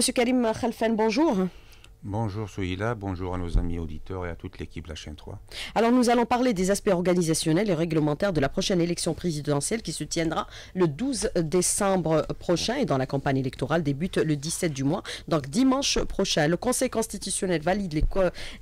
Monsieur Karim Khalfan, bonjour. Bonjour Souhila, bonjour à nos amis auditeurs et à toute l'équipe de la chaîne 3. Alors nous allons parler des aspects organisationnels et réglementaires de la prochaine élection présidentielle qui se tiendra le 12 décembre prochain et dans la campagne électorale débute le 17 du mois, donc dimanche prochain. Le Conseil constitutionnel valide les,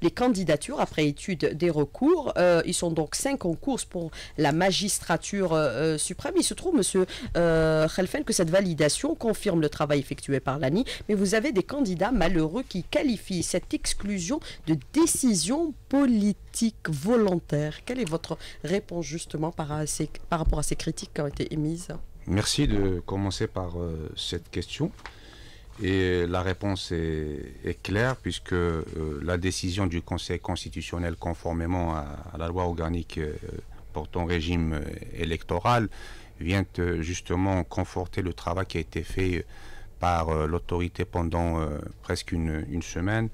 les candidatures après étude des recours. Euh, ils sont donc cinq en course pour la magistrature euh, suprême. Il se trouve, Monsieur euh, que cette validation confirme le travail effectué par l'ANI, mais vous avez des candidats malheureux qui qualifient cette exclusion de décision politique volontaire Quelle est votre réponse justement par, rapport à ces critiques qui ont été émises Merci de commencer par euh, cette question. Et la réponse est, claire puisque euh, la décision du Conseil constitutionnel conformément à, la loi organique euh, portant régime électoral vient justement conforter le travail qui a été fait par euh, l'autorité pendant euh, presque une, semaine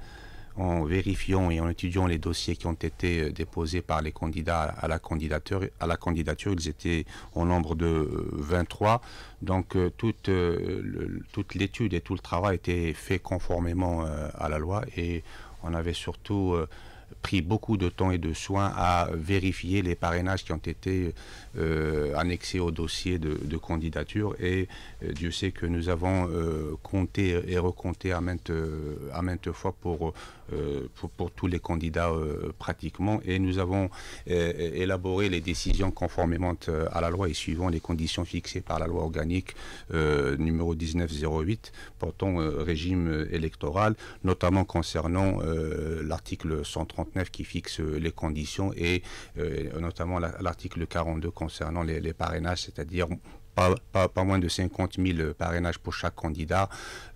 en vérifiant et en étudiant les dossiers qui ont été euh, déposés par les candidats à la candidature. À la candidature ils étaient au nombre de 23. Donc toute, toute l'étude et tout le travail était fait conformément à la loi et on avait surtout pris beaucoup de temps et de soins à vérifier les parrainages qui ont été euh, annexés au dossier de, candidature et euh, Dieu sait que nous avons euh, compté et recompté à à maintes fois pour euh, pour, tous les candidats euh, pratiquement. Et nous avons euh, élaboré les décisions conformément à la loi et suivant les conditions fixées par la loi organique numéro 1908 portant régime électoral, notamment concernant l'article 139 qui fixe les conditions et notamment l'article 42 concernant les parrainages, c'est-à-dire pas, moins de 50 000 euh, parrainages pour chaque candidat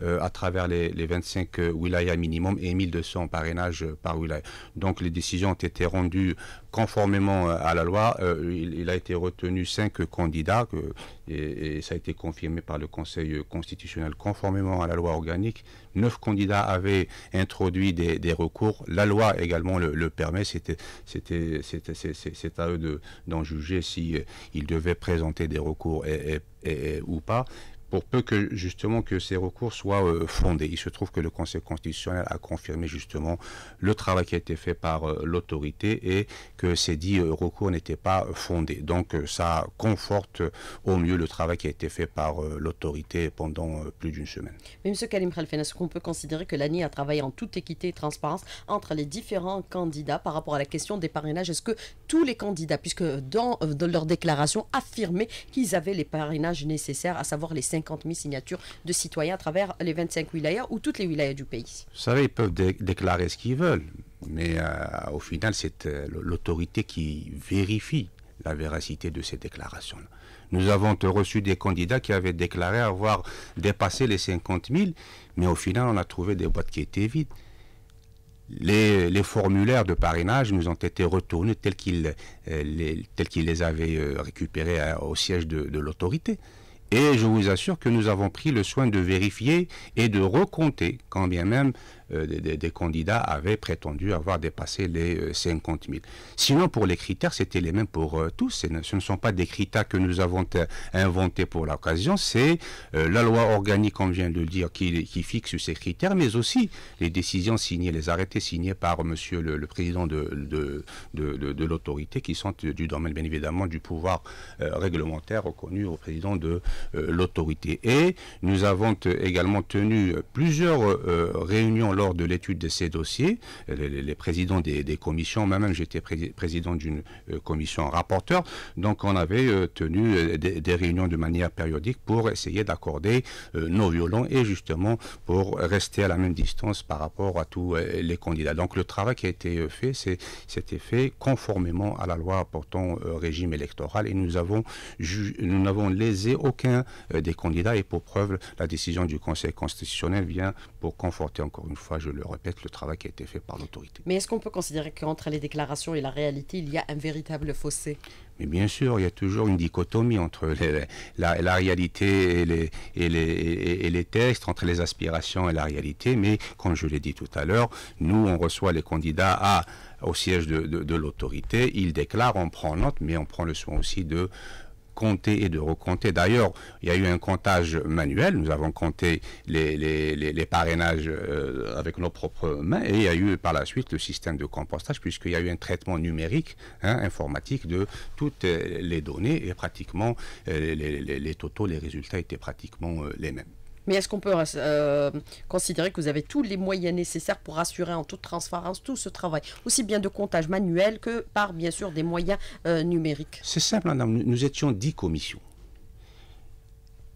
euh, à travers les, 25 euh, wilayas minimum et 1200 parrainages par wilaya. Donc les décisions ont été rendues conformément euh, à la loi, euh, il, a été retenu cinq candidats que, et, ça a été confirmé par le Conseil constitutionnel conformément à la loi organique. Neuf candidats avaient introduit des, recours. La loi également le, permet. C'était, c'est à eux d'en juger si euh, devaient présenter des recours ou pas pour peu que justement que ces recours soient euh, fondés. Il se trouve que le Conseil constitutionnel a confirmé justement le travail qui a été fait par euh, l'autorité et que ces dix euh, recours n'étaient pas fondés. Donc ça conforte au mieux le travail qui a été fait par l'autorité pendant plus d'une semaine. Mais M. Kalim Khalfen, est-ce qu'on peut considérer que l'ANI a travaillé en toute équité et transparence entre les différents candidats par rapport à la question des parrainages Est-ce que tous les candidats, puisque dans, dans leur déclaration, affirmaient qu'ils avaient les parrainages nécessaires, à savoir les cinq 50 000 signatures de citoyens à travers les 25 wilayas ou toutes les wilayas du pays. Vous savez, ils peuvent déclarer ce qu'ils veulent, mais euh, au final, c'est euh, l'autorité qui vérifie la véracité de ces déclarations-là. Nous avons reçu des candidats qui avaient déclaré avoir dépassé les 50 000, mais au final, on a trouvé des boîtes qui étaient vides. Les, formulaires de parrainage nous ont été retournés tels qu'ils euh, les, les avaient récupérés au siège de l'autorité. Et je vous assure que nous avons pris le soin de vérifier et de recompter, quand bien même euh, des, candidats avaient prétendu avoir dépassé les 50 euh, 000. Sinon, pour les critères, c'était les mêmes pour euh, tous. ce ne sont pas des critères que nous avons inventés pour l'occasion. C'est la loi organique, on vient de le dire, qui, fixe ces critères, mais aussi les décisions signées, les arrêtés signés par Monsieur le, président de, de l'autorité, qui sont du domaine, bien évidemment, du pouvoir réglementaire reconnu au président de l'autorité. Et nous avons également tenu plusieurs réunions lors de l'étude de ces dossiers, euh, les, présidents des, commissions, moi-même j'étais président d'une euh, commission rapporteur, donc on avait euh, tenu des, réunions de manière périodique pour essayer d'accorder nos violons et justement pour rester à la même distance par rapport à tous les candidats. Donc le travail qui a été fait, c'était fait conformément à la loi portant régime électoral et nous avons nous n'avons lésé aucun des candidats et pour preuve la décision du Conseil constitutionnel vient pour conforter encore une fois je le répète, le travail qui a été fait par l'autorité. Mais est-ce qu'on peut considérer qu'entre les déclarations et la réalité, il y a un véritable fossé mais bien sûr, il y a toujours une dichotomie entre la, réalité et les, textes, entre les aspirations et la réalité. Mais comme je l'ai dit tout à l'heure, nous, on reçoit les candidats au siège de l'autorité. Ils déclarent, on prend note, mais on prend le soin aussi de compter et de recompter. D'ailleurs, il y a eu un comptage manuel. Nous avons compté les, parrainages euh, avec nos propres mains et il y a eu par la suite le système de compostage puisqu'il y a eu un traitement numérique, hein, informatique de toutes euh, les données et pratiquement euh, les, totaux, les résultats étaient pratiquement les mêmes. Mais est-ce qu'on peut euh, euh, considérer que vous avez tous les moyens nécessaires pour assurer en toute transparence tout ce travail, aussi bien de comptage manuel que par, bien sûr, des moyens euh, numériques C'est simple, Nous étions dix commissions.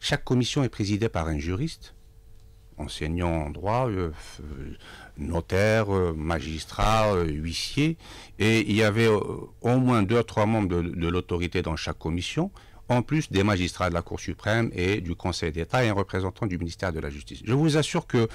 Chaque commission est présidée par un juriste, enseignant en droit, notaire, magistrat, huissier, et il y avait au moins deux, ou trois membres de l'autorité dans chaque commission, en plus des magistrats de la Cour suprême et du Conseil d'État et un représentant du ministère de la Justice. Je vous assure que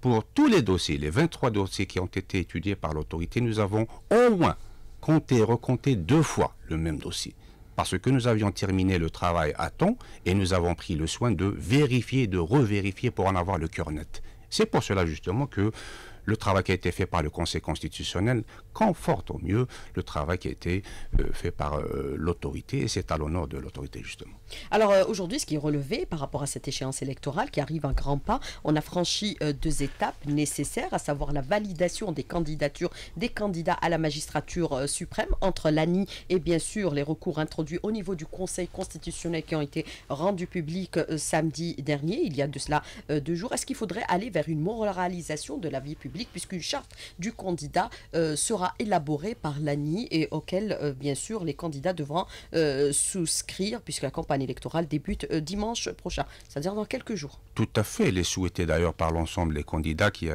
pour tous les dossiers, les 23 dossiers qui ont été étudiés par l'autorité, nous avons au moins compté et recompté deux fois le même dossier. Parce que nous avions terminé le travail à temps et nous avons pris le soin de vérifier, de revérifier pour en avoir le cœur net. C'est pour cela justement que le travail qui a été fait par le Conseil constitutionnel conforte au mieux le travail qui a été euh, fait par euh, l'autorité et c'est à l'honneur de l'autorité justement. Alors euh, aujourd'hui, ce qui est relevé par rapport à cette échéance électorale qui arrive à grands pas, on a franchi deux étapes nécessaires, à savoir la validation des candidatures des candidats à la magistrature suprême entre l'ANI et bien sûr les recours introduits au niveau du Conseil constitutionnel qui ont été rendus publics samedi dernier, il y a de cela deux jours. Est-ce qu'il faudrait aller vers une moralisation de la vie publique puisqu'une charte du candidat sera élaboré par l'ANI et auquel, euh, bien sûr, les candidats devront euh, souscrire puisque la campagne électorale débute euh, dimanche prochain, c'est-à-dire dans quelques jours. Tout à fait. Elle est souhaitée d'ailleurs par l'ensemble des candidats qui,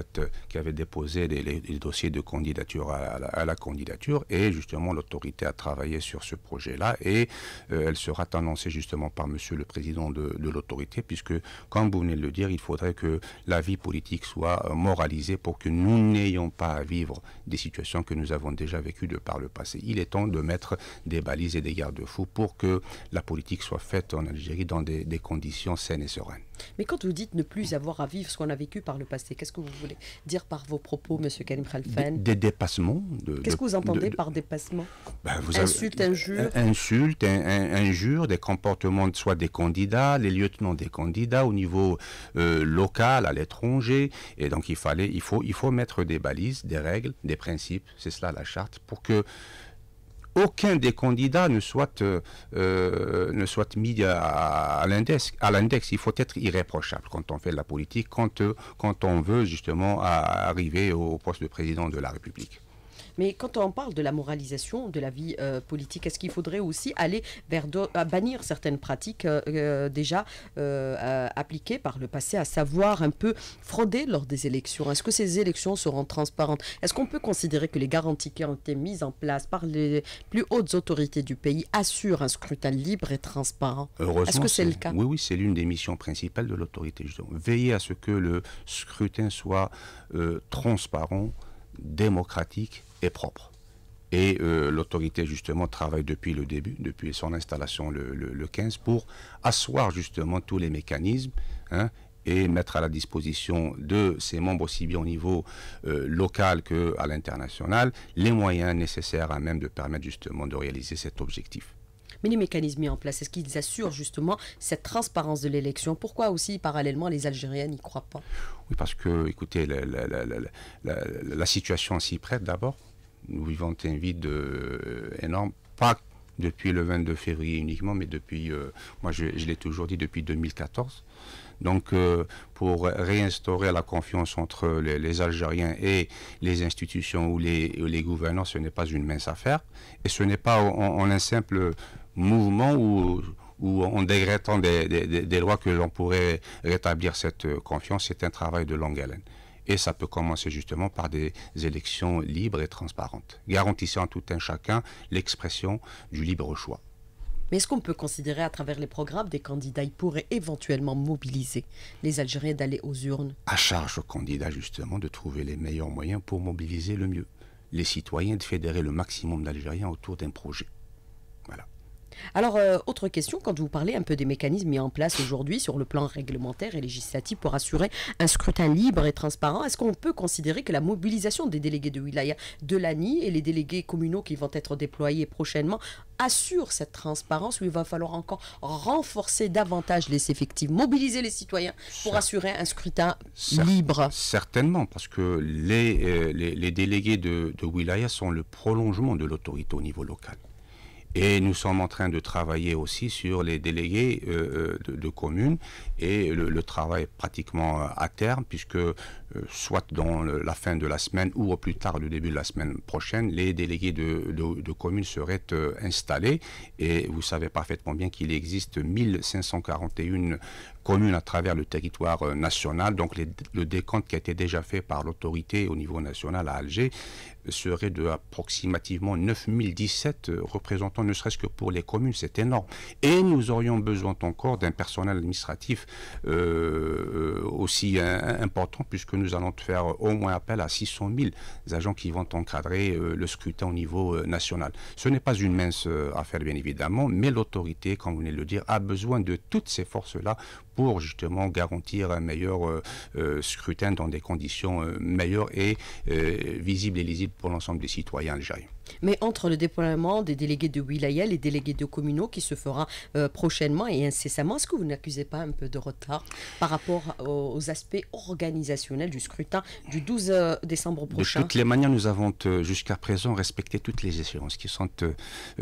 qui avaient déposé les, dossiers de candidature à, la, candidature et justement l'autorité a travaillé sur ce projet-là et elle sera annoncée justement par monsieur le président de, de l'autorité puisque, comme vous venez de le dire, il faudrait que la vie politique soit moralisée pour que nous n'ayons pas à vivre des situations que nous avons déjà vécu de par le passé. Il est temps de mettre des balises et des garde-fous pour que la politique soit faite en Algérie dans des, conditions saines et sereines. Mais quand vous dites ne plus avoir à vivre ce qu'on a vécu par le passé, qu'est-ce que vous voulez dire par vos propos, Monsieur Karim Khalfen des, dépassements. qu'est-ce que vous entendez par dépassement ben, vous Insultes, injures Insultes, injures, des comportements soit des candidats, les lieutenants des candidats au niveau euh, local, à l'étranger. Et donc il fallait, il faut, il faut mettre des balises, des règles, des principes c'est cela la charte, pour que aucun des candidats ne soit, euh, euh, ne soit mis à, à l'index. Il faut être irréprochable quand on fait de la politique, quand, euh, quand on veut justement arriver au poste de président de la République. Mais quand on parle de la moralisation de la vie euh, politique, est-ce qu'il faudrait aussi aller vers euh, bannir certaines pratiques euh, déjà appliquées par le passé, à savoir un peu frauder lors des élections Est-ce que ces élections seront transparentes Est-ce qu'on peut considérer que les garanties qui ont été mises en place par les plus hautes autorités du pays assurent un scrutin libre et transparent est que c'est le cas Oui, oui, c'est l'une des missions principales de l'autorité. Veiller à ce que le scrutin soit transparent, démocratique est propre. Et euh, l'autorité, justement, travaille depuis le début, depuis son installation le, le, 15, pour asseoir, justement, tous les mécanismes hein, et mettre à la disposition de ses membres, aussi bien au niveau euh, local qu'à l'international, les moyens nécessaires à même de permettre, justement, de réaliser cet objectif. Mais les mécanismes mis en place, est-ce qu'ils assurent justement cette transparence de l'élection Pourquoi aussi, parallèlement, les Algériens n'y croient pas Oui, parce que, écoutez, la, la, la, la situation s'y prête d'abord nous vivons un vide euh, énorme, pas depuis le 22 février uniquement, mais depuis, euh, moi je, l'ai toujours dit, depuis 2014. Donc euh, pour réinstaurer la confiance entre les, Algériens et les institutions ou les, gouvernants, ce n'est pas une mince affaire. Et ce n'est pas en, un simple mouvement ou, en dégrettant des, des lois que l'on pourrait rétablir cette confiance. C'est un travail de longue haleine. Et ça peut commencer justement par des élections libres et transparentes, garantissant à tout un chacun l'expression du libre choix. Mais est-ce qu'on peut considérer à travers les programmes des candidats, ils pourraient éventuellement mobiliser les Algériens d'aller aux urnes À charge aux candidats justement de trouver les meilleurs moyens pour mobiliser le mieux les citoyens, de fédérer le maximum d'Algériens autour d'un projet. Voilà. Alors, euh, autre question, quand vous parlez un peu des mécanismes mis en place aujourd'hui sur le plan réglementaire et législatif pour assurer un scrutin libre et transparent, est-ce qu'on peut considérer que la mobilisation des délégués de Wilaya de l'ANI et les délégués communaux qui vont être déployés prochainement assurent cette transparence ou il va falloir encore renforcer davantage les effectifs, mobiliser les citoyens pour assurer un scrutin libre Certainement, parce que les, euh, délégués de Wilaya sont le prolongement de l'autorité au niveau local. Et nous sommes en train de travailler aussi sur les délégués euh, euh, de, communes et le, travail est pratiquement euh, à terme puisque soit dans la fin de la semaine ou au plus tard le début de la semaine prochaine, les délégués de, communes seraient installés et vous savez parfaitement bien qu'il existe 1541 communes à travers le territoire national. Donc le décompte qui a été déjà fait par l'autorité au niveau national à Alger serait de approximativement 9017 représentants, ne serait-ce que pour les communes, c'est énorme. Et nous aurions besoin encore d'un personnel administratif euh, euh, aussi important, puisque nous allons faire au moins appel à 600 000 agents qui vont encadrer euh, le scrutin au niveau national. Ce n'est pas une mince affaire, bien évidemment, mais l'autorité, comme vous venez de le dire, a besoin de toutes ces forces-là pour justement garantir un meilleur scrutin dans des conditions meilleures et visibles et lisibles pour l'ensemble des citoyens algériens mais entre le déploiement des délégués de Wilaya, des délégués de communaux qui se fera euh, prochainement et incessamment, est-ce que vous n'accusez pas un peu de retard par rapport aux, aspects organisationnels du scrutin du 12 euh, décembre prochain De toutes les manières, nous avons euh, jusqu'à présent respecté toutes les échéances qui sont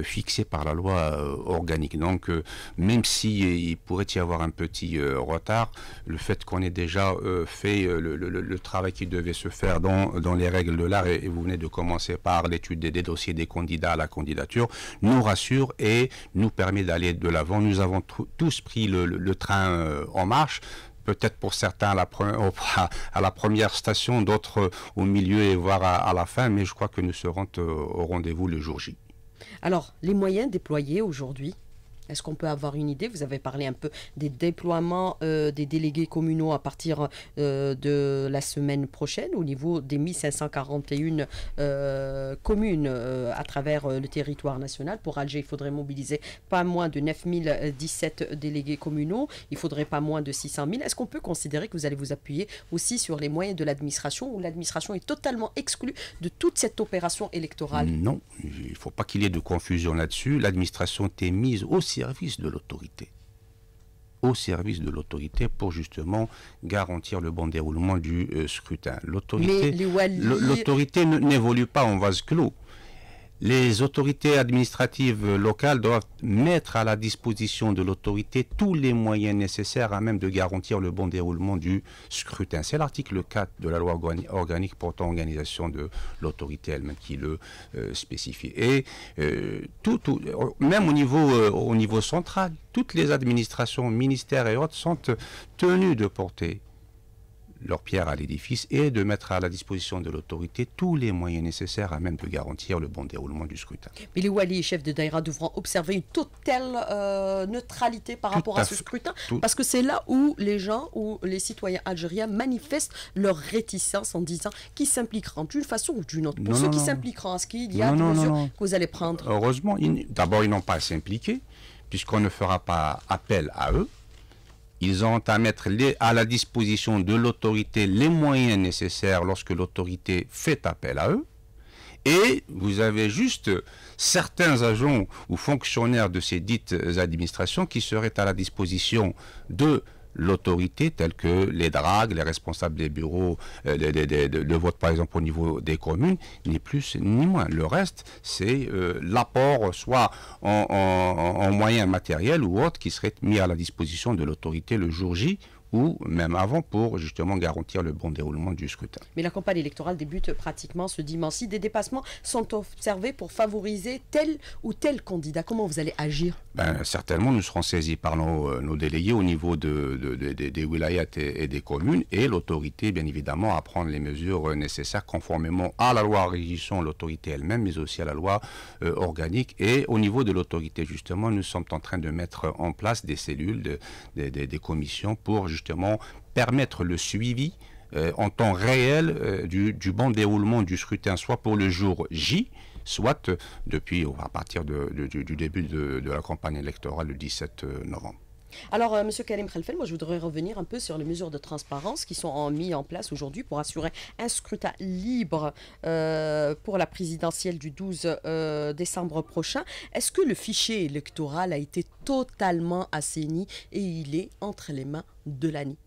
fixées par la loi organique. Donc, même si il pourrait y avoir un petit retard, le fait qu'on ait déjà fait le, travail qui devait se faire dans, les règles de l'art, et, vous venez de commencer par l'étude des dédouanements, aussi des candidats à la candidature, nous rassure et nous permet d'aller de l'avant. Nous avons tous pris le, train euh, en marche peut-être pour certains à la, première station, d'autres euh, au milieu et voire à, la fin, mais je crois que nous serons euh, au rendez-vous le jour J. Alors, les moyens déployés aujourd'hui est-ce qu'on peut avoir une idée Vous avez parlé un peu des déploiements euh, des délégués communaux à partir euh, de la semaine prochaine au niveau des 1541 euh, communes à travers le territoire national. Pour Alger, il faudrait mobiliser pas moins de 9017 délégués communaux. Il faudrait pas moins de 600 000. Est-ce qu'on peut considérer que vous allez vous appuyer aussi sur les moyens de l'administration où l'administration est totalement exclue de toute cette opération électorale Non, il ne faut pas qu'il y ait de confusion là-dessus. L'administration est mise aussi service de l'autorité. Au service de l'autorité pour justement garantir le bon déroulement du euh, scrutin. L'autorité n'évolue pas en vase clos les autorités administratives locales doivent mettre à la disposition de l'autorité tous les moyens nécessaires à même de garantir le bon déroulement du scrutin. C'est l'article 4 de la loi organique portant organisation de l'autorité elle-même qui le euh, spécifie. Et euh, euh, même au niveau, au niveau central, toutes les administrations, ministères et autres sont tenues de porter leur pierre à l'édifice et de mettre à la disposition de l'autorité tous les moyens nécessaires à même de garantir le bon déroulement du scrutin. Mais les Wali et chefs de Daïra devront observer une totale euh, neutralité par rapport à, ce scrutin, parce que c'est là où les gens, où les citoyens algériens manifestent leur réticence en disant qu'ils s'impliqueront d'une façon ou d'une autre. Pour ceux qui s'impliqueront, est-ce qu'il y a des mesures que vous allez prendre Heureusement, d'abord, ils n'ont pas à s'impliquer, puisqu'on ne fera pas appel à eux. Ils ont à mettre à la disposition de l'autorité les moyens nécessaires lorsque l'autorité fait appel à eux. Et vous avez juste certains agents ou fonctionnaires de ces dites administrations qui seraient à la disposition de l'autorité telle que les dragues, les responsables des bureaux euh, le de, vote par exemple au niveau des communes, ni plus ni moins. Le reste, c'est euh, l'apport soit en, en moyens matériels ou autres qui serait mis à la disposition de l'autorité le jour J ou même avant pour justement garantir le bon déroulement du scrutin. Mais la campagne électorale débute pratiquement ce dimanche Des dépassements sont observés pour favoriser tel ou tel candidat. Comment vous allez agir ben, Certainement, nous serons saisis par nos, euh, délégués au niveau des wilayats et, des communes et l'autorité, bien évidemment, à prendre les mesures euh, nécessaires conformément à la loi régissant l'autorité elle-même, mais aussi à la loi euh, organique. Et au niveau de l'autorité, justement, nous sommes en train de mettre en place des cellules, des, des commissions pour justement permettre le suivi euh, en temps réel euh, du, bon déroulement du scrutin, soit pour le jour J, soit euh, depuis à partir du, début de la campagne électorale le 17 novembre. Alors, euh, Monsieur Karim Khalfel, moi, je voudrais revenir un peu sur les mesures de transparence qui sont en, mises en place aujourd'hui pour assurer un scrutin libre euh, pour la présidentielle du 12 euh, décembre prochain. Est-ce que le fichier électoral a été totalement assaini et il est entre les mains de l'ANI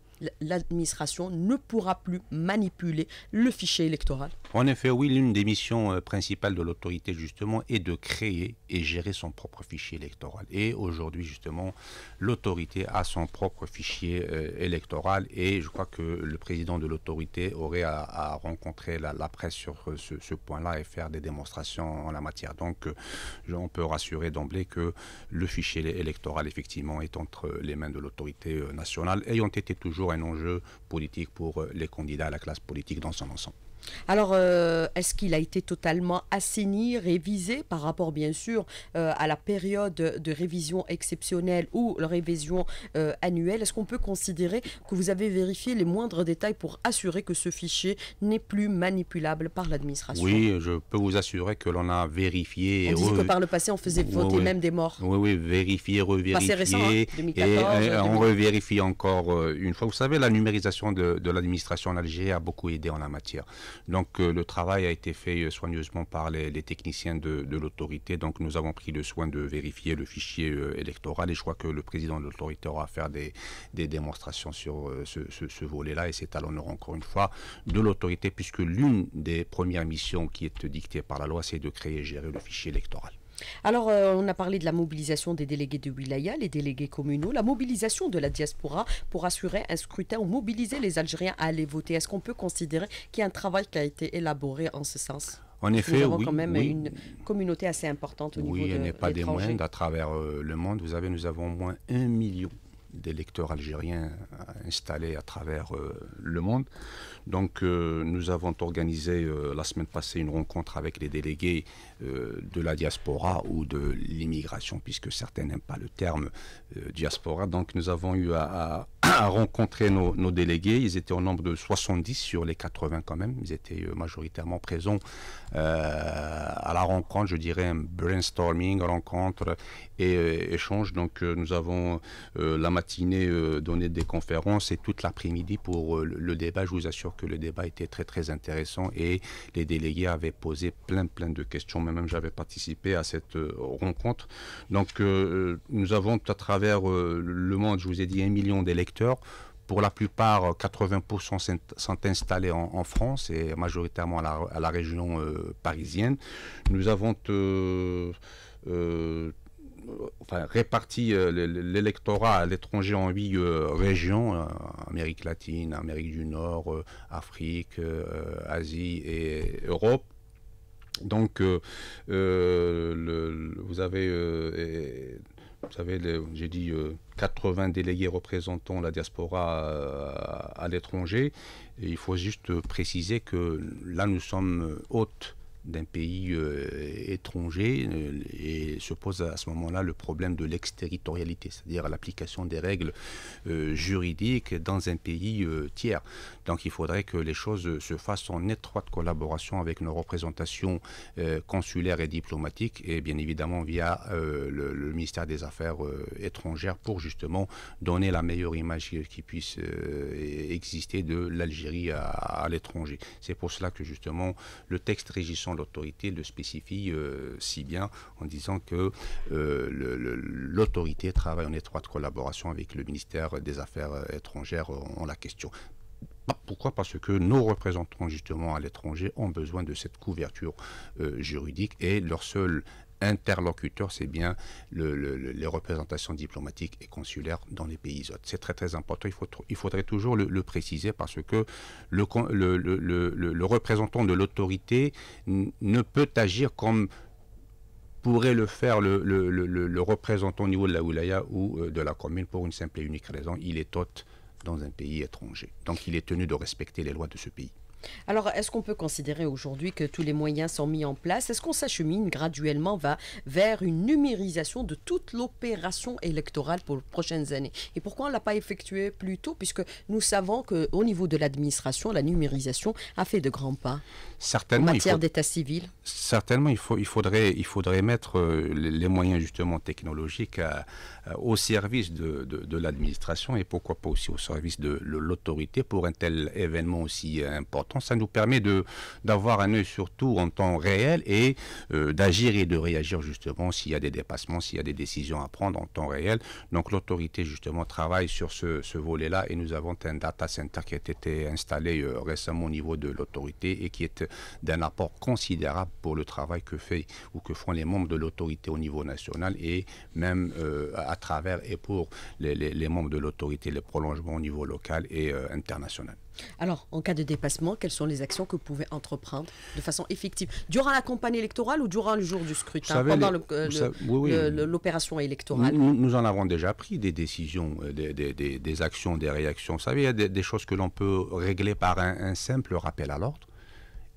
l'administration ne pourra plus manipuler le fichier électoral. En effet, oui, l'une des missions euh, principales de l'autorité, justement, est de créer et gérer son propre fichier électoral. Et aujourd'hui, justement, l'autorité a son propre fichier euh, électoral et je crois que le président de l'autorité aurait à, rencontrer la, presse sur euh, ce, point-là et faire des démonstrations en la matière. Donc, on peut rassurer d'emblée que le fichier électoral, effectivement, est entre les mains de l'autorité nationale, ayant été toujours un enjeu politique pour euh, les candidats à la classe politique dans son ensemble. Alors, euh, est-ce qu'il a été totalement assaini, révisé par rapport, bien sûr, euh, à la période de révision exceptionnelle ou la révision euh, annuelle Est-ce qu'on peut considérer que vous avez vérifié les moindres détails pour assurer que ce fichier n'est plus manipulable par l'administration Oui, je peux vous assurer que l'on a vérifié. On disait que par le passé, on faisait voter même des morts. Oui, oui, vérifier, revérifier. Récent, 2014, hein, et, on revérifie encore une fois. Vous savez, la numérisation de, de l'administration en Algérie a beaucoup aidé en la matière. Donc euh, le travail a été fait euh, soigneusement par les, techniciens de, l'autorité. Donc nous avons pris le soin de vérifier le fichier euh, électoral et je crois que le président de l'autorité aura à faire des, démonstrations sur ce, ce volet-là et c'est à l'honneur encore une fois de l'autorité puisque l'une des premières missions qui est dictée par la loi c'est de créer et gérer le fichier électoral. Alors, euh, on a parlé de la mobilisation des délégués de Wilaya, les délégués communaux, la mobilisation de la diaspora pour assurer un scrutin ou mobiliser les Algériens à aller voter. Est-ce qu'on peut considérer qu'il y a un travail qui a été élaboré en ce sens en effet, Nous avons quand même une communauté assez importante au niveau de Oui, elle n'est pas des moindres à travers euh, le monde. Vous savez, nous avons au moins un million d'électeurs algériens installés à travers euh, le monde. Donc nous avons organisé la semaine passée une rencontre avec les délégués euh, de la diaspora ou de l'immigration, puisque certains n'aiment pas le terme euh, diaspora. Donc nous avons eu à, rencontrer nos, nos, délégués. Ils étaient au nombre de 70 sur les 80 quand même. Ils étaient euh, majoritairement présents à la rencontre, je dirais un brainstorming, rencontre et échange. Donc nous avons la matinée donné des conférences et toute l'après-midi pour le débat. Je vous assure que le débat était très très intéressant et les délégués avaient posé plein plein de questions même j'avais participé à cette euh, rencontre. Donc euh, euh, nous avons à travers le monde, je vous ai dit, un million d'électeurs pour la plupart, 80% sont installés en, France et majoritairement à la, région parisienne. Nous avons réparti l'électorat à l'étranger en huit régions, Amérique latine, Amérique du Nord, Afrique, Asie et Europe. Donc, euh, euh, vous avez, euh, vous j'ai dit 80 délégués représentant la diaspora à, l'étranger. Il faut juste préciser que là, nous sommes hôtes d'un pays étranger et se pose à ce moment-là le problème de l'extraterritorialité, c'est-à-dire l'application des règles juridiques dans un pays tiers. Donc il faudrait que les choses se fassent en étroite collaboration avec nos représentations euh, consulaires et diplomatiques et bien évidemment via euh, le, ministère des Affaires euh, étrangères pour justement donner la meilleure image qui puisse e-, exister de l'Algérie à l'étranger. C'est pour cela que justement le texte régissant l'autorité le spécifie si bien en disant que l'autorité travaille en étroite collaboration avec le ministère des Affaires étrangères en la question. Bah, pourquoi Parce que nos représentants justement à l'étranger ont besoin de cette couverture euh, juridique et leur seul interlocuteur, c'est bien les représentations diplomatiques et consulaires dans les pays autres. C'est très très important, il, faudrait toujours le, préciser parce que le, représentant de l'autorité ne peut agir comme pourrait le faire le, représentant au niveau de la wilaya ou euh, de la commune pour une simple et unique raison, il est hôte dans un pays étranger. Donc il est tenu de respecter les lois de ce pays. Alors, est-ce qu'on peut considérer aujourd'hui que tous les moyens sont mis en place Est-ce qu'on s'achemine graduellement vers une numérisation de toute l'opération électorale pour les prochaines années Et pourquoi on ne l'a pas effectuée plus tôt Puisque nous savons qu'au niveau de l'administration, la numérisation a fait de grands pas certainement, en matière d'état civil. Certainement, il, faudrait, il faudrait mettre euh, les moyens justement technologiques au service de l'administration et pourquoi pas aussi au service de l'autorité pour un tel événement aussi important ça nous permet de d'avoir un œil surtout en temps réel et euh, d'agir et de réagir justement s'il y a des dépassements, s'il y a des décisions à prendre en temps réel. Donc l'autorité justement travaille sur ce, volet-là et nous avons un data center qui a été installé euh, récemment au niveau de l'autorité et qui est d'un apport considérable pour le travail que fait ou que font les membres de l'autorité au niveau national et même euh, à travers et pour les, les membres de l'autorité, les prolongements au niveau local et international. Alors, en cas de dépassement, quelles sont les actions que vous pouvez entreprendre de façon effective Durant la campagne électorale ou durant le jour du scrutin, pendant l'opération électorale nous, en avons déjà pris des décisions, euh, des, actions, des réactions. Vous savez, il y a des, choses que l'on peut régler par un simple rappel à l'ordre.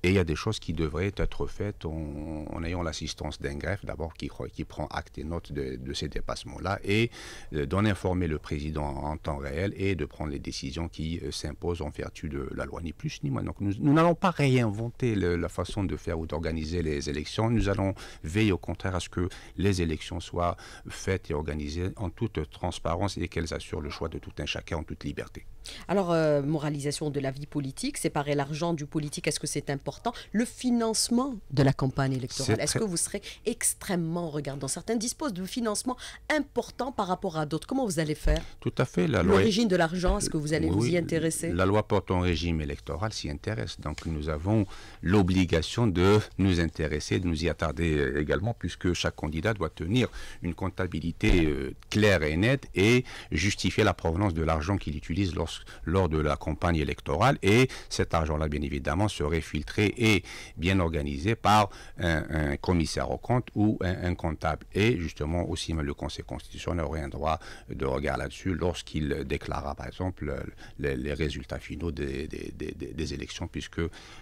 Et il y a des choses qui devraient être faites en, ayant l'assistance d'un greffe, d'abord, qui, prend acte et note de, ces dépassements-là, et euh, d'en informer le président en temps réel et de prendre les décisions qui euh, s'imposent en vertu de la loi, ni plus ni moins. Donc nous n'allons pas réinventer la façon de faire ou d'organiser les élections, nous allons veiller au contraire à ce que les élections soient faites et organisées en toute transparence et qu'elles assurent le choix de tout un chacun en toute liberté. Alors, euh, moralisation de la vie politique, séparer l'argent du politique, est-ce que c'est important Le financement de la campagne électorale, est-ce que vous serez extrêmement regardant Certains disposent de financements importants par rapport à d'autres. Comment vous allez faire Tout à fait. L'origine loi... de l'argent, est-ce que vous allez vous y intéresser La loi porte portant régime électoral s'y intéresse. Donc, nous avons l'obligation de nous intéresser, de nous y attarder euh, également, puisque chaque candidat doit tenir une comptabilité euh, claire et nette et justifier la provenance de l'argent qu'il utilise lorsque lors de la campagne électorale et cet argent-là, bien évidemment, serait filtré et bien organisé par un, commissaire au compte ou un, comptable. Et justement, aussi, le Conseil constitutionnel aurait un droit de regard là-dessus lorsqu'il déclara, par exemple, les, résultats finaux des, des élections, puisque,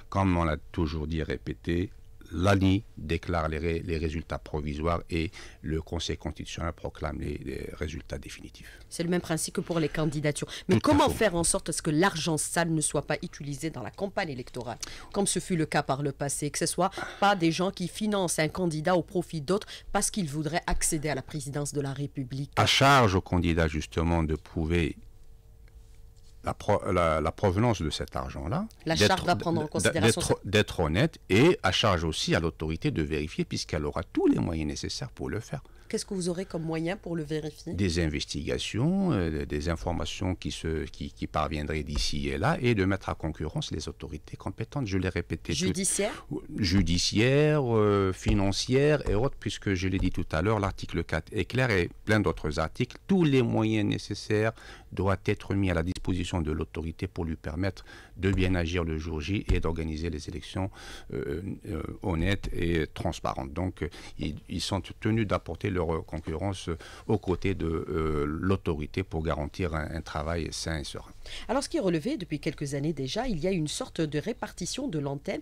comme on l'a toujours dit et répété, l'ANI déclare les, résultats provisoires et le Conseil constitutionnel proclame les, résultats définitifs. C'est le même principe que pour les candidatures. Mais comment faire en sorte que l'argent sale ne soit pas utilisé dans la campagne électorale, comme ce fut le cas par le passé, que ce soit pas des gens qui financent un candidat au profit d'autres parce qu'ils voudraient accéder à la présidence de la République À charge au candidat justement de prouver la, provenance de cet argent-là. La charge va prendre en considération. D'être honnête et à charge aussi à l'autorité de vérifier puisqu'elle aura tous les moyens nécessaires pour le faire. Qu'est-ce que vous aurez comme moyen pour le vérifier Des investigations, euh, des informations qui, se, qui, parviendraient d'ici et là, et de mettre à concurrence les autorités compétentes. Je l'ai répété. Judiciaire Judiciaire, euh, financière et autres, puisque je l'ai dit tout à l'heure, l'article 4 est clair et plein d'autres articles. Tous les moyens nécessaires doit être mis à la disposition de l'autorité pour lui permettre de bien agir le jour J et d'organiser les élections euh, euh, euh, honnêtes et transparentes. Donc, ils, sont tenus d'apporter leur concurrence aux côtés de l'autorité pour garantir un, travail sain et serein. Alors, ce qui est relevé depuis quelques années déjà, il y a une sorte de répartition de l'antenne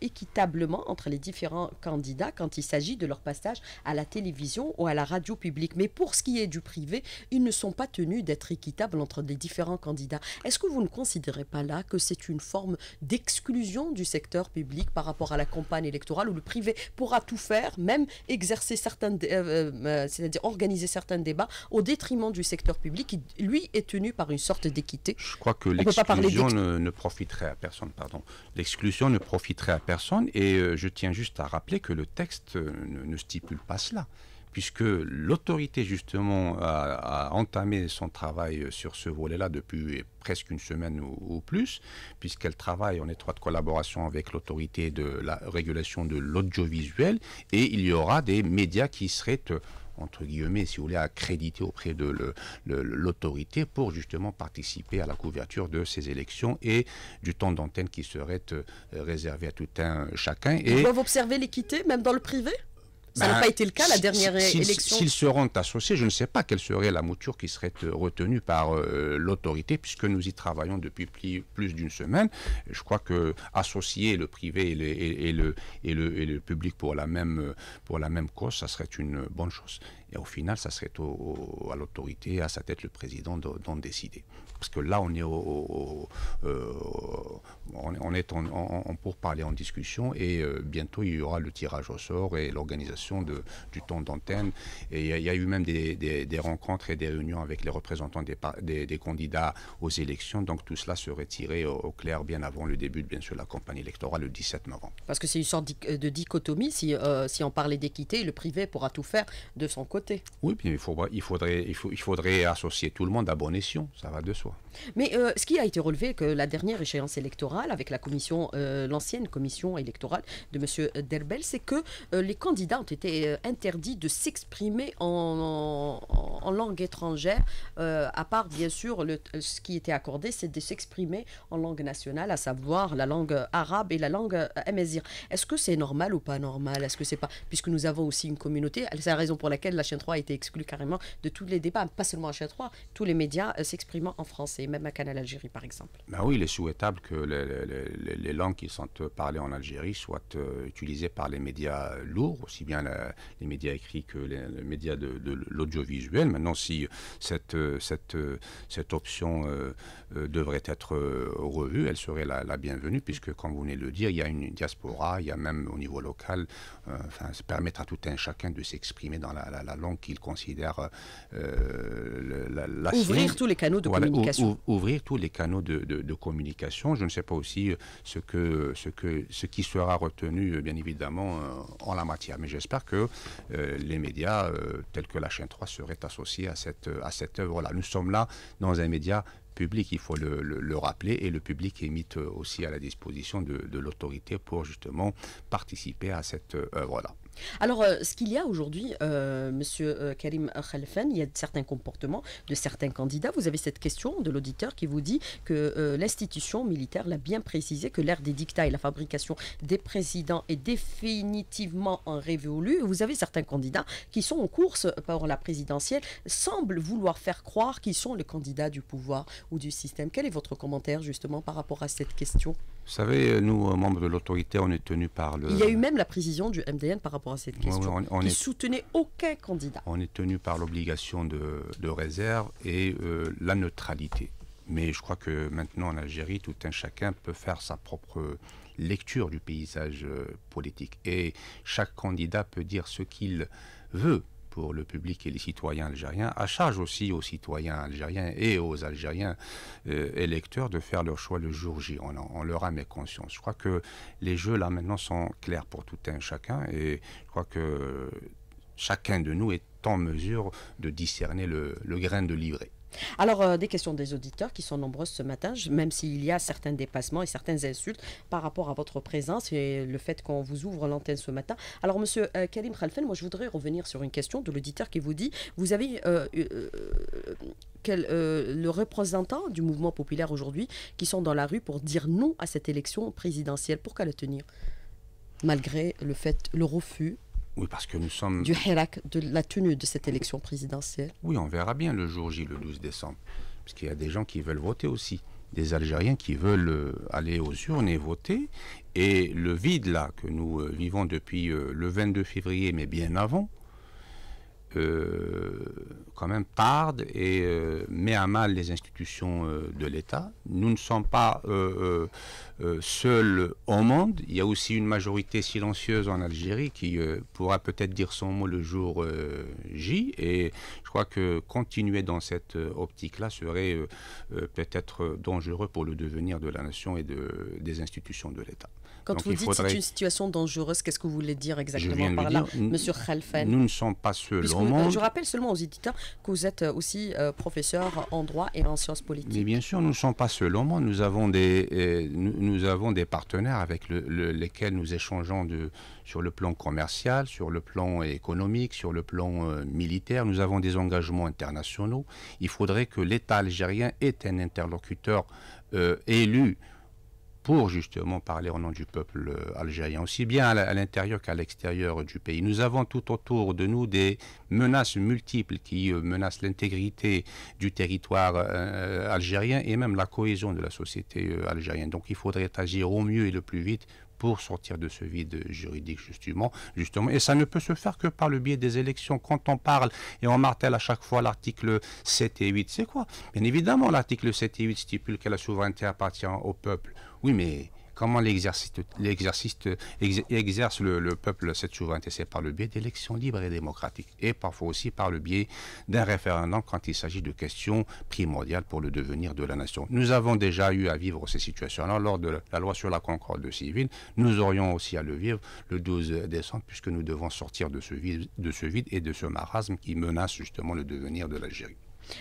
équitablement entre les différents candidats quand il s'agit de leur passage à la télévision ou à la radio publique. Mais pour ce qui est du privé, ils ne sont pas tenus d'être équitable entre les différents candidats. Est-ce que vous ne considérez pas là que c'est une forme d'exclusion du secteur public par rapport à la campagne électorale où le privé pourra tout faire, même exercer certains, euh, euh, euh, c'est-à-dire organiser certains débats au détriment du secteur public qui, lui, est tenu par une sorte d'équité Je crois que l'exclusion ne, profiterait à personne, pardon. L'exclusion ne profiterait à personne et je tiens juste à rappeler que le texte ne stipule pas cela puisque l'autorité justement a, entamé son travail sur ce volet-là depuis presque une semaine ou, plus, puisqu'elle travaille en étroite collaboration avec l'autorité de la régulation de l'audiovisuel, et il y aura des médias qui seraient euh, entre guillemets, si vous voulez, accrédités auprès de l'autorité pour justement participer à la couverture de ces élections et du temps d'antenne qui serait euh, réservé à tout un chacun. Ils doivent observer l'équité, même dans le privé ça n'a ben, pas été le cas la dernière élection. S'ils seront associés, je ne sais pas quelle serait la mouture qui serait euh, retenue par euh, l'autorité, puisque nous y travaillons depuis plus, d'une semaine. Je crois que associer le privé et le, et, le, public pour la, même, euh, pour la même cause, ça serait une bonne chose. Et au final, ça serait à l'autorité, à sa tête le président d'en décider parce que là, on est au, euh, en, en discussion, et euh, bientôt il y aura le tirage au sort et l'organisation du temps d'antenne. Et il y, a eu même des, rencontres et des réunions avec les représentants des, candidats aux élections. Donc tout cela serait tiré au, clair bien avant le début, de, bien sûr, la campagne électorale le 17 novembre. Parce que c'est une sorte de dichotomie. Euh, si, on parlait d'équité, le privé pourra tout faire de son côté. Oui, puis il, il, faudrait, il faudrait associer tout le monde à bon escient. Ça va de soi. Mais euh, ce qui a été relevé, que la dernière échéance électorale avec la commission, euh, l'ancienne commission électorale de M. Derbel, c'est que euh, les candidats ont été interdits de s'exprimer en, langue étrangère, à part bien sûr le, ce qui était accordé, c'est de s'exprimer en langue nationale, à savoir la langue arabe et la langue amazir. Est-ce que c'est normal ou pas normal Est-ce que c'est pas puisque nous avons aussi une communauté, c'est la raison pour laquelle la chaîne 3 a été exclue carrément de tous les débats, pas seulement la chaîne 3, tous les médias s'exprimant en français et même à Canal Algérie, par exemple. Ben oui, il est souhaitable que les, langues qui sont euh, parlées en Algérie soient euh, utilisées par les médias lourds, aussi bien les médias écrits que les, médias de, l'audiovisuel. Maintenant, si cette, euh, cette, cette option devrait être revue, elle serait la, bienvenue, puisque, comme vous venez de le dire, il y a une diaspora, il y a même au niveau local, enfin, permettre à tout un chacun de s'exprimer dans la, langue qu'il considère la, Ouvrir tous les canaux de communication ouvrir tous les canaux de, communication. Je ne sais pas aussi euh, ce, que, ce, qui sera retenu, euh, bien évidemment, euh, en la matière. Mais j'espère que les médias, tels que la chaîne 3, seraient associés à cette, à cette œuvre-là. Nous sommes là dans un média public, il faut le, le, rappeler, et le public est mis aussi à la disposition de l'autorité pour justement participer à cette œuvre-là. Alors, euh, ce qu'il y a aujourd'hui, euh, Monsieur euh, Karim Khalfen, il y a certains comportements de certains candidats. Vous avez cette question de l'auditeur qui vous dit que l'institution militaire l'a bien précisé, que l'ère des dictats et la fabrication des présidents est définitivement en révolue. Vous avez certains candidats qui sont en course par la présidentielle, semblent vouloir faire croire qu'ils sont les candidats du pouvoir ou du système. Quel est votre commentaire justement par rapport à cette question vous savez, euh, nous, euh, membres de l'autorité, on est tenus par le... Il y a eu même la précision du MDN par rapport à cette question. on, qui soutenait aucun candidat. On est tenus par l'obligation de, réserve et euh, la neutralité. Mais je crois que maintenant en Algérie, tout un chacun peut faire sa propre lecture du paysage politique. Et chaque candidat peut dire ce qu'il veut pour le public et les citoyens algériens, à charge aussi aux citoyens algériens et aux Algériens euh, électeurs de faire leur choix le jour J. On, leur a mis conscience. Je crois que les jeux là maintenant sont clairs pour tout un chacun et je crois que chacun de nous est en mesure de discerner le, le grain de livret. Alors, euh, des questions des auditeurs qui sont nombreuses ce matin, même s'il y a certains dépassements et certaines insultes par rapport à votre présence et le fait qu'on vous ouvre l'antenne ce matin. Alors, monsieur euh, Kalim Khalfen, moi je voudrais revenir sur une question de l'auditeur qui vous dit Vous avez euh, le représentant du mouvement populaire aujourd'hui qui sont dans la rue pour dire non à cette élection présidentielle. Pourquoi la tenir Malgré le fait, le refus oui, parce que nous sommes... Du Hirak, de la tenue de cette élection présidentielle. Oui, on verra bien le jour J, le 12 décembre. Parce qu'il y a des gens qui veulent voter aussi. Des Algériens qui veulent euh, aller aux urnes et voter. Et le vide là que nous euh, vivons depuis euh, le 22 février, mais bien avant, euh, quand même tarde et euh, met à mal les institutions euh, de l'État. Nous ne sommes pas seuls au monde. Il y a aussi une majorité silencieuse en Algérie qui pourra peut-être dire son mot le jour J. Et je crois que continuer dans cette optique-là serait peut-être dangereux pour le devenir de la nation et de, des institutions de l'État. Quand vous dites que c'est une situation dangereuse, qu'est-ce que vous voulez dire exactement par là, Monsieur Khalfen Nous ne sommes pas seuls au euh, monde. Je rappelle seulement aux éditeurs que vous êtes euh, aussi euh, professeur en droit et en sciences politiques. Mais bien sûr, nous ne sommes pas seuls au monde. Nous avons des, nous, avons des partenaires avec lesquels nous échangeons de, sur le plan commercial, sur le plan économique, sur le plan militaire. Nous avons des engagements internationaux. Il faudrait que l'État algérien ait un interlocuteur élu pour justement parler au nom du peuple euh, algérien, aussi bien à l'intérieur qu'à l'extérieur du pays. Nous avons tout autour de nous des menaces multiples qui euh, menacent l'intégrité du territoire euh, algérien et même la cohésion de la société algérienne. Donc il faudrait agir au mieux et le plus vite pour sortir de ce vide juridique justement, justement. Et ça ne peut se faire que par le biais des élections. Quand on parle et on martèle à chaque fois l'article 7 et 8, c'est quoi Bien évidemment, l'article 7 et 8 stipule que la souveraineté appartient au peuple oui, mais comment l'exercice exerce le, peuple cette souveraineté C'est par le biais d'élections libres et démocratiques et parfois aussi par le biais d'un référendum quand il s'agit de questions primordiales pour le devenir de la nation. Nous avons déjà eu à vivre ces situations-là lors de la loi sur la concorde civile. Nous aurions aussi à le vivre le 12 décembre puisque nous devons sortir de ce vide, de ce vide et de ce marasme qui menace justement le devenir de l'Algérie.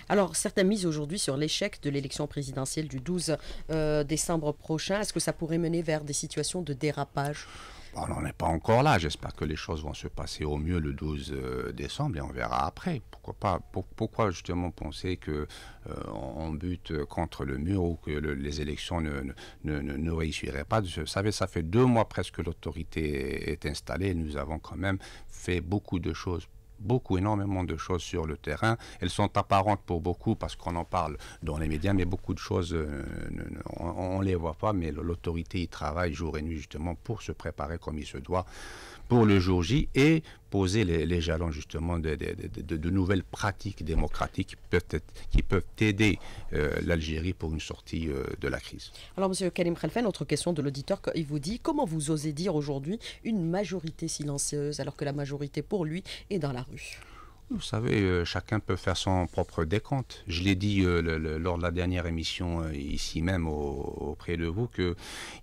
Alors, certaines mises aujourd'hui sur l'échec de l'élection présidentielle du 12 euh, décembre prochain. Est-ce que ça pourrait mener vers des situations de dérapage on n'en est pas encore là. J'espère que les choses vont se passer au mieux le 12 euh, décembre et on verra après. Pourquoi pas Pourquoi justement penser qu'on euh, bute contre le mur ou que les élections ne, ne, réussiraient pas Vous savez, ça fait deux mois presque que l'autorité est installée. Nous avons quand même fait beaucoup de choses beaucoup, énormément de choses sur le terrain. Elles sont apparentes pour beaucoup parce qu'on en parle dans les médias, mais beaucoup de choses, euh, on ne les voit pas, mais l'autorité y travaille jour et nuit justement pour se préparer comme il se doit pour le jour J et poser les, jalons justement de, nouvelles pratiques démocratiques qui peuvent, être, qui peuvent aider euh, l'Algérie pour une sortie euh, de la crise. Alors Monsieur Kalim Khalfen, autre question de l'auditeur, il vous dit comment vous osez dire aujourd'hui une majorité silencieuse alors que la majorité pour lui est dans la rue vous savez, euh, chacun peut faire son propre décompte. Je l'ai dit euh, lors de la dernière émission euh, ici même auprès de vous que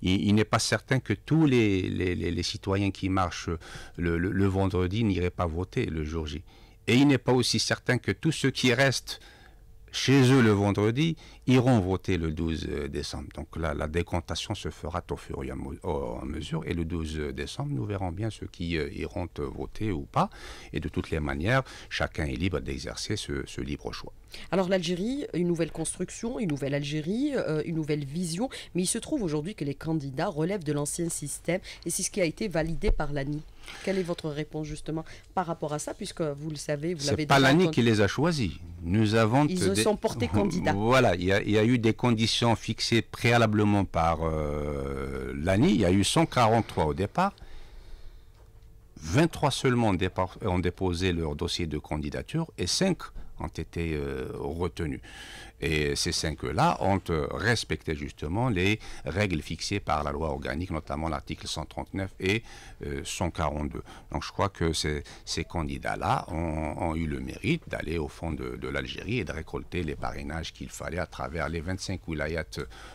il, n'est pas certain que tous les, citoyens qui marchent le, le vendredi n'iraient pas voter le jour J. Et il n'est pas aussi certain que tous ceux qui restent chez eux le vendredi, iront voter le 12 euh, décembre. Donc là, la décomptation se fera au fur et à mesure. Et le 12 euh, décembre, nous verrons bien ceux qui euh, iront voter ou pas. Et de toutes les manières, chacun est libre d'exercer ce, libre choix. Alors l'Algérie, une nouvelle construction, une nouvelle Algérie, une nouvelle vision. Mais il se trouve aujourd'hui que les candidats relèvent de l'ancien système. Et c'est ce qui a été validé par l'ANI. Quelle est votre réponse justement par rapport à ça, puisque vous le savez, vous l'avez pas l'année qui les a choisis. Nous avons ils se sont portés candidats. Voilà, il y, a, eu des conditions fixées préalablement par euh, l'ANI. Il y a eu 143 au départ. 23 seulement ont, déposé leur dossier de candidature et 5 ont été euh, retenus. Et ces cinq-là ont euh, respecté justement les règles fixées par la loi organique, notamment l'article 139 et 142. Euh, Donc je crois que ces, candidats-là ont, eu le mérite d'aller au fond de, l'Algérie et de récolter les parrainages qu'il fallait à travers les 25 wilayats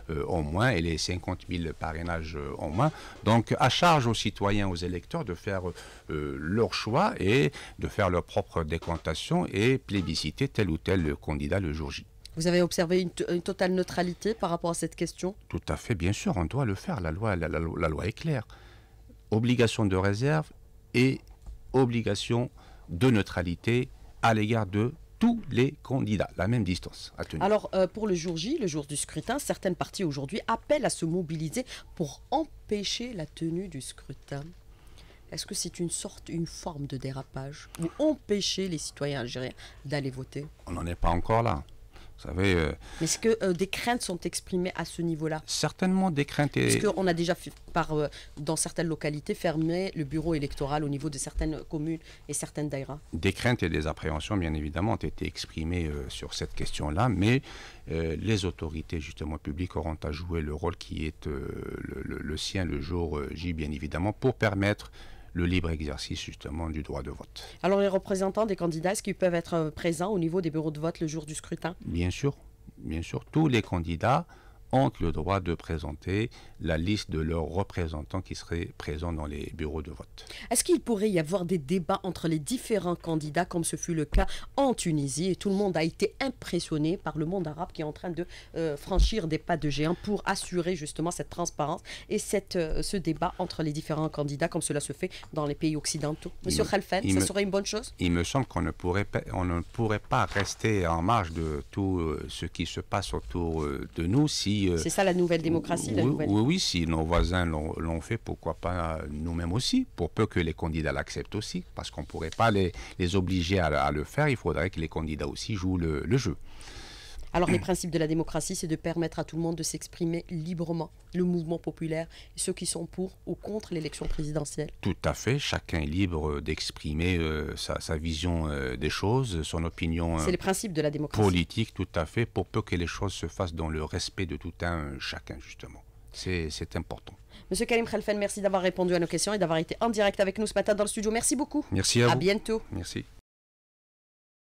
au euh, en moins et les 50 000 parrainages au en moins. Donc à charge aux citoyens, aux électeurs de faire leur choix et de faire leur propre décantation et plébisciter tel ou tel candidat le jour J. Vous avez observé une, totale neutralité par rapport à cette question Tout à fait, bien sûr, on doit le faire. La loi, la, loi est claire. Obligation de réserve et obligation de neutralité à l'égard de tous les candidats, la même distance à tenir. Alors, euh, pour le jour J, le jour du scrutin, certaines parties aujourd'hui appellent à se mobiliser pour empêcher la tenue du scrutin. Est-ce que c'est une sorte, une forme de dérapage Ou empêcher les citoyens algériens d'aller voter On n'en est pas encore là savez, euh, est-ce que euh, des craintes sont exprimées à ce niveau-là Certainement des craintes. Et... ce qu'on a déjà, fait, par, euh, dans certaines localités, fermé le bureau électoral au niveau de certaines communes et certaines daïras. Des craintes et des appréhensions, bien évidemment, ont été exprimées sur cette question-là, mais les autorités, justement, publiques auront à jouer le rôle qui est le, sien le jour J, bien évidemment, pour permettre le libre exercice justement du droit de vote. Alors les représentants des candidats, est-ce qu'ils peuvent être présents au niveau des bureaux de vote le jour du scrutin Bien sûr, bien sûr. Tous les candidats ont le droit de présenter la liste de leurs représentants qui seraient présents dans les bureaux de vote. Est-ce qu'il pourrait y avoir des débats entre les différents candidats, comme ce fut le cas en Tunisie, et tout le monde a été impressionné par le monde arabe qui est en train de euh, franchir des pas de géant pour assurer justement cette transparence et cette, euh, ce débat entre les différents candidats, comme cela se fait dans les pays occidentaux Monsieur Khalfen, ça serait une bonne chose Il me semble qu'on ne pourrait on ne pourrait pas rester en marge de tout euh, ce qui se passe autour de nous si euh, c'est ça la nouvelle démocratie oui, oui, si nos voisins l'ont fait, pourquoi pas nous-mêmes aussi, pour peu que les candidats l'acceptent aussi, parce qu'on ne pourrait pas les, obliger à, le faire, il faudrait que les candidats aussi jouent le jeu. Alors les principes de la démocratie, c'est de permettre à tout le monde de s'exprimer librement, le mouvement populaire, ceux qui sont pour ou contre l'élection présidentielle. Tout à fait, chacun est libre d'exprimer euh, sa, vision euh, des choses, son opinion. c'est les euh, principes de la démocratie. Politique, tout à fait, pour peu que les choses se fassent dans le respect de tout un chacun, justement. C'est important. Monsieur Karim Khalfen, merci d'avoir répondu à nos questions et d'avoir été en direct avec nous ce matin dans le studio. Merci beaucoup. Merci à vous. À bientôt. Merci.